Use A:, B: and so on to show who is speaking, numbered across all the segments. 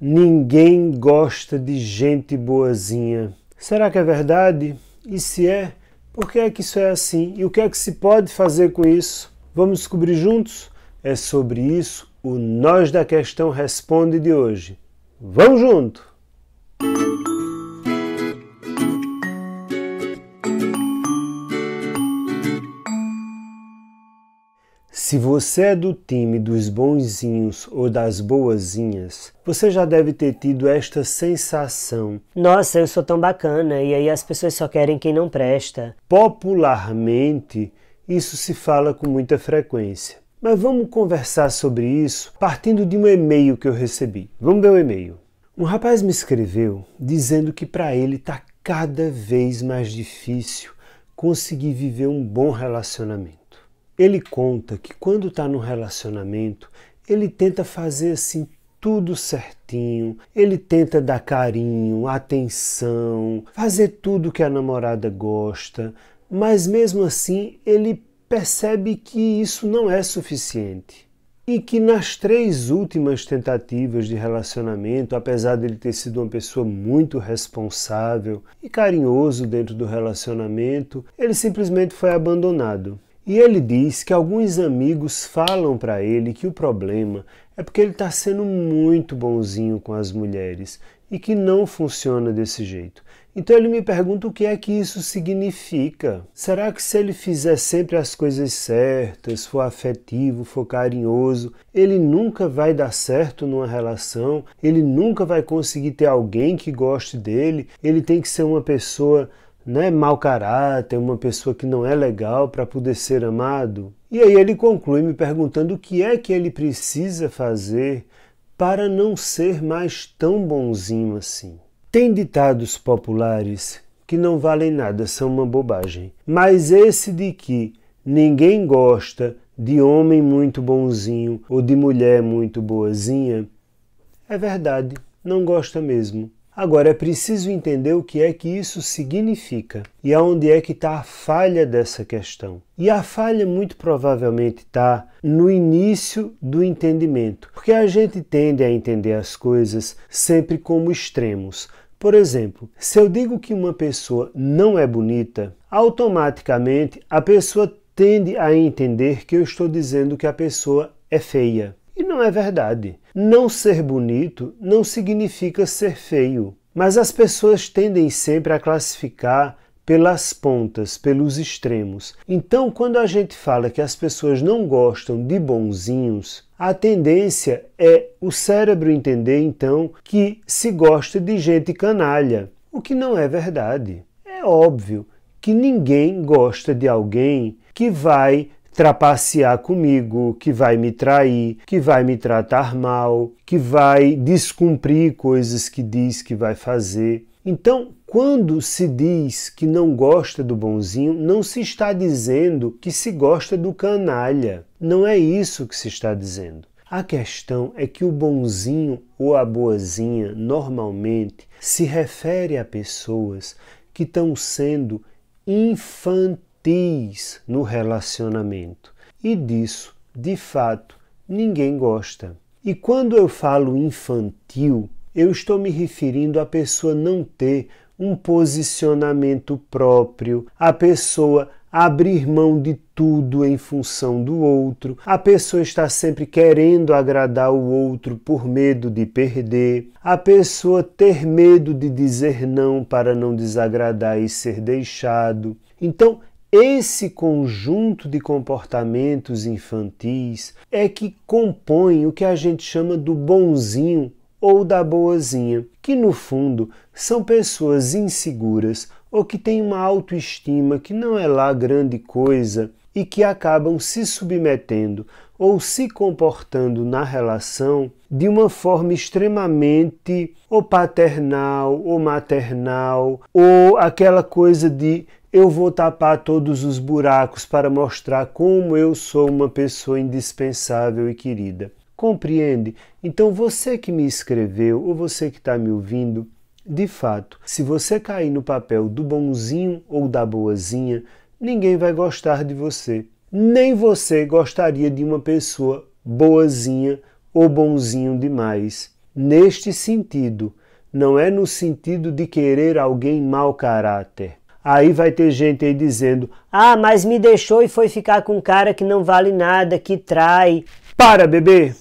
A: Ninguém gosta de gente boazinha. Será que é verdade? E se é, por que é que isso é assim? E o que é que se pode fazer com isso? Vamos descobrir juntos? É sobre isso o Nós da Questão Responde de hoje. Vamos junto! Se você é do time dos bonzinhos ou das boazinhas, você já deve ter tido esta sensação.
B: Nossa, eu sou tão bacana e aí as pessoas só querem quem não presta.
A: Popularmente, isso se fala com muita frequência. Mas vamos conversar sobre isso partindo de um e-mail que eu recebi. Vamos ver o e-mail. Um rapaz me escreveu dizendo que para ele está cada vez mais difícil conseguir viver um bom relacionamento. Ele conta que quando está num relacionamento, ele tenta fazer assim tudo certinho, ele tenta dar carinho, atenção, fazer tudo que a namorada gosta, mas mesmo assim ele percebe que isso não é suficiente. E que nas três últimas tentativas de relacionamento, apesar dele ter sido uma pessoa muito responsável e carinhoso dentro do relacionamento, ele simplesmente foi abandonado. E ele diz que alguns amigos falam para ele que o problema é porque ele está sendo muito bonzinho com as mulheres e que não funciona desse jeito. Então ele me pergunta o que é que isso significa. Será que se ele fizer sempre as coisas certas, for afetivo, for carinhoso, ele nunca vai dar certo numa relação? Ele nunca vai conseguir ter alguém que goste dele? Ele tem que ser uma pessoa né, mau caráter, uma pessoa que não é legal para poder ser amado? E aí ele conclui me perguntando o que é que ele precisa fazer para não ser mais tão bonzinho assim. Tem ditados populares que não valem nada, são uma bobagem. Mas esse de que ninguém gosta de homem muito bonzinho ou de mulher muito boazinha é verdade, não gosta mesmo. Agora é preciso entender o que é que isso significa e aonde é que está a falha dessa questão. E a falha muito provavelmente está no início do entendimento, porque a gente tende a entender as coisas sempre como extremos. Por exemplo, se eu digo que uma pessoa não é bonita, automaticamente a pessoa tende a entender que eu estou dizendo que a pessoa é feia. E não é verdade. Não ser bonito não significa ser feio, mas as pessoas tendem sempre a classificar pelas pontas, pelos extremos. Então, quando a gente fala que as pessoas não gostam de bonzinhos, a tendência é o cérebro entender então que se gosta de gente canalha, o que não é verdade. É óbvio que ninguém gosta de alguém que vai trapacear comigo, que vai me trair, que vai me tratar mal, que vai descumprir coisas que diz que vai fazer. Então, quando se diz que não gosta do bonzinho, não se está dizendo que se gosta do canalha. Não é isso que se está dizendo. A questão é que o bonzinho ou a boazinha normalmente se refere a pessoas que estão sendo infantil sutis no relacionamento. E disso, de fato, ninguém gosta. E quando eu falo infantil, eu estou me referindo à pessoa não ter um posicionamento próprio, a pessoa abrir mão de tudo em função do outro, a pessoa está sempre querendo agradar o outro por medo de perder, a pessoa ter medo de dizer não para não desagradar e ser deixado. Então, esse conjunto de comportamentos infantis é que compõe o que a gente chama do bonzinho ou da boazinha, que no fundo são pessoas inseguras ou que têm uma autoestima que não é lá grande coisa e que acabam se submetendo ou se comportando na relação de uma forma extremamente ou paternal ou maternal ou aquela coisa de eu vou tapar todos os buracos para mostrar como eu sou uma pessoa indispensável e querida. Compreende? Então você que me escreveu ou você que está me ouvindo, de fato, se você cair no papel do bonzinho ou da boazinha, ninguém vai gostar de você. Nem você gostaria de uma pessoa boazinha ou bonzinho demais. Neste sentido, não é no sentido de querer alguém mau caráter
B: Aí vai ter gente aí dizendo: ah, mas me deixou e foi ficar com um cara que não vale nada, que trai. Para, bebê!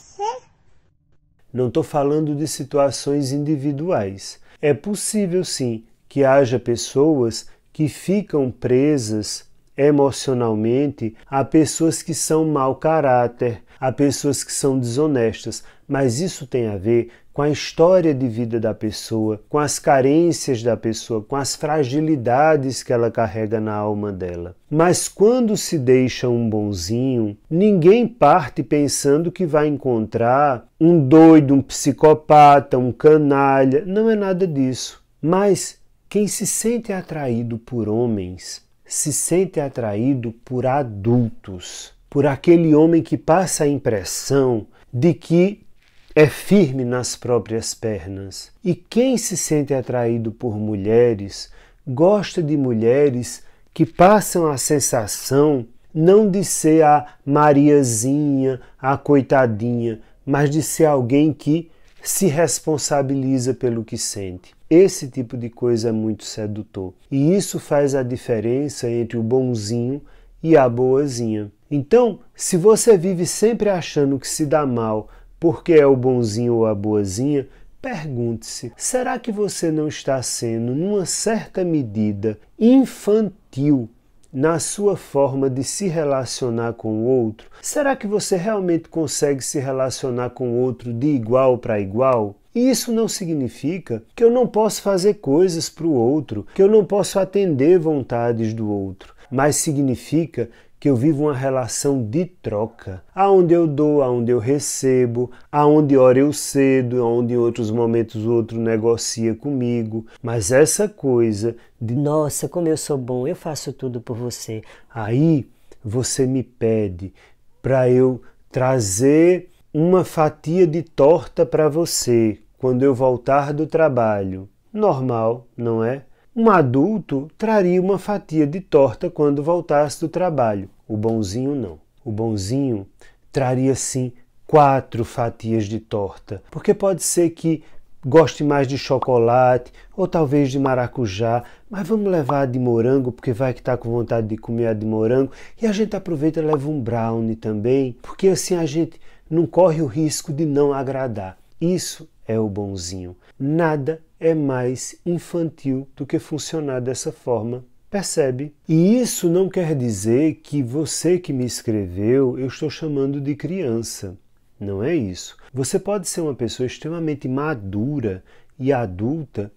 B: Não estou falando de
A: situações individuais. É possível sim que haja pessoas que ficam presas emocionalmente a pessoas que são mau caráter, a pessoas que são desonestas, mas isso tem a ver com a história de vida da pessoa, com as carências da pessoa, com as fragilidades que ela carrega na alma dela. Mas quando se deixa um bonzinho, ninguém parte pensando que vai encontrar um doido, um psicopata, um canalha. Não é nada disso. Mas quem se sente atraído por homens se sente atraído por adultos, por aquele homem que passa a impressão de que é firme nas próprias pernas. E quem se sente atraído por mulheres gosta de mulheres que passam a sensação não de ser a Mariazinha, a coitadinha, mas de ser alguém que se responsabiliza pelo que sente. Esse tipo de coisa é muito sedutor. E isso faz a diferença entre o bonzinho e a boazinha. Então, se você vive sempre achando que se dá mal porque é o bonzinho ou a boazinha, pergunte-se: será que você não está sendo, numa certa medida, infantil na sua forma de se relacionar com o outro? Será que você realmente consegue se relacionar com o outro de igual para igual? E isso não significa que eu não posso fazer coisas para o outro, que eu não posso atender vontades do outro, mas significa que eu vivo uma relação de troca, aonde eu dou, aonde eu recebo, aonde ora eu cedo, aonde em outros momentos o outro negocia comigo, mas essa coisa de nossa, como eu sou bom, eu faço tudo por você. Aí você me pede para eu trazer uma fatia de torta para você quando eu voltar do trabalho. Normal, não é? Um adulto traria uma fatia de torta quando voltasse do trabalho. O bonzinho não. O bonzinho traria sim quatro fatias de torta, porque pode ser que goste mais de chocolate ou talvez de maracujá, mas vamos levar a de morango porque vai que está com vontade de comer a de morango e a gente aproveita e leva um brownie também, porque assim a gente não corre o risco de não agradar. Isso é o bonzinho. Nada é mais infantil do que funcionar dessa forma Percebe? E isso não quer dizer que você que me escreveu eu estou chamando de criança. Não é isso. Você pode ser uma pessoa extremamente madura e adulta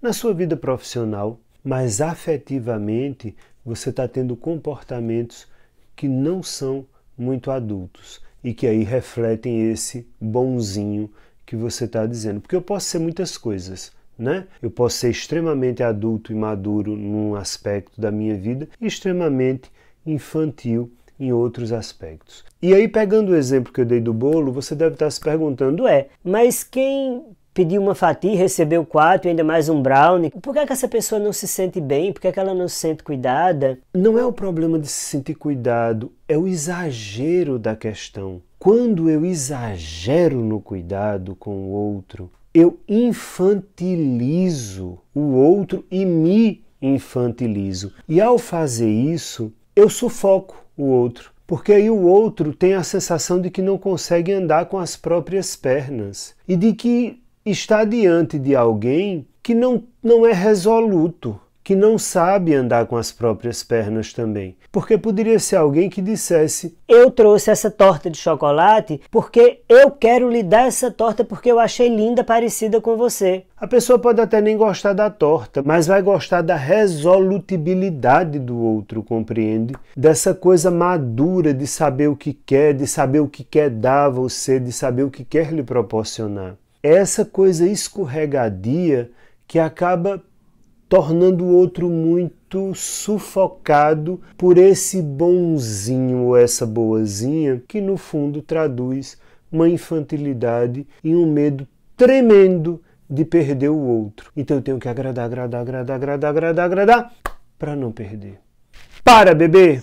A: na sua vida profissional, mas afetivamente você está tendo comportamentos que não são muito adultos e que aí refletem esse bonzinho que você está dizendo. Porque eu posso ser muitas coisas né? Eu posso ser extremamente adulto e maduro num aspecto da minha vida e extremamente infantil em outros aspectos.
B: E aí, pegando o exemplo que eu dei do bolo, você deve estar se perguntando: é, mas quem pediu uma fatia, recebeu quatro, e ainda mais um brownie. Por que, é que essa pessoa não se sente bem? Por que, é que ela não se sente cuidada? Não
A: é o problema de se sentir cuidado, é o exagero da questão. Quando eu exagero no cuidado com o outro, eu infantilizo o outro e me infantilizo. E ao fazer isso, eu sufoco o outro, porque aí o outro tem a sensação de que não consegue andar com as próprias pernas e de que está diante de alguém que não, não é resoluto, que não sabe andar com as próprias pernas também.
B: Porque poderia ser alguém que dissesse: Eu trouxe essa torta de chocolate porque eu quero lhe dar essa torta porque eu achei linda, parecida com você. A pessoa pode até nem gostar da torta, mas vai gostar da resolutibilidade
A: do outro, compreende? Dessa coisa madura de saber o que quer, de saber o que quer dar a você, de saber o que quer lhe proporcionar. É essa coisa escorregadia que acaba tornando o outro muito sufocado por esse bonzinho ou essa boazinha, que no fundo traduz uma infantilidade e um medo tremendo de perder o outro. Então eu tenho que agradar, agradar, agradar, agradar, agradar, agradar, para não perder. Para, bebê!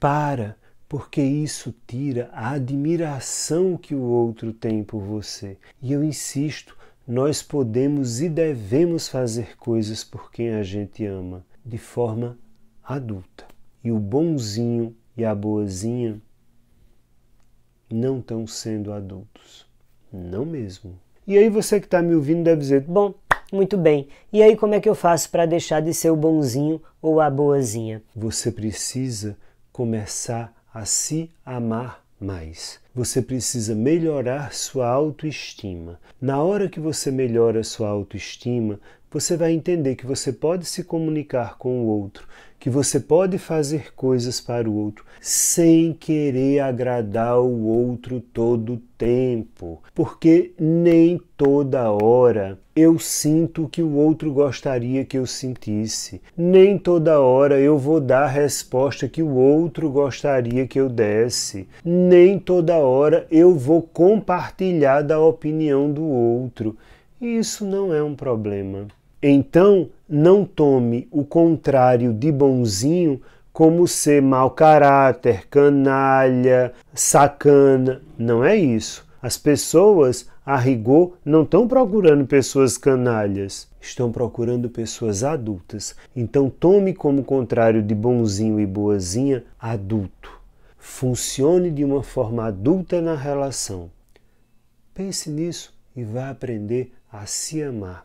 A: Para, porque isso tira a admiração que o outro tem por você. E eu insisto, nós podemos e devemos fazer coisas por quem a gente ama de forma adulta. E o bonzinho e a boazinha não estão sendo adultos. Não mesmo.
B: E aí você que está me ouvindo deve dizer, bom, muito bem. E aí como é que eu faço para deixar de ser o bonzinho ou a boazinha?
A: Você precisa começar a se amar mais. Você precisa melhorar sua autoestima. Na hora que você melhora sua autoestima, você vai entender que você pode se comunicar com o outro, que você pode fazer coisas para o outro sem querer agradar o outro todo o tempo, porque nem toda hora eu sinto o que o outro gostaria que eu sentisse, nem toda hora eu vou dar a resposta que o outro gostaria que eu desse, nem toda hora eu vou compartilhar da opinião do outro. Isso não é um problema. Então não tome o contrário de bonzinho como ser mau caráter, canalha, sacana. Não é isso. As pessoas, a rigor, não estão procurando pessoas canalhas, estão procurando pessoas adultas. Então, tome como contrário de bonzinho e boazinha, adulto. Funcione de uma forma adulta na relação. Pense nisso e vá aprender a se amar.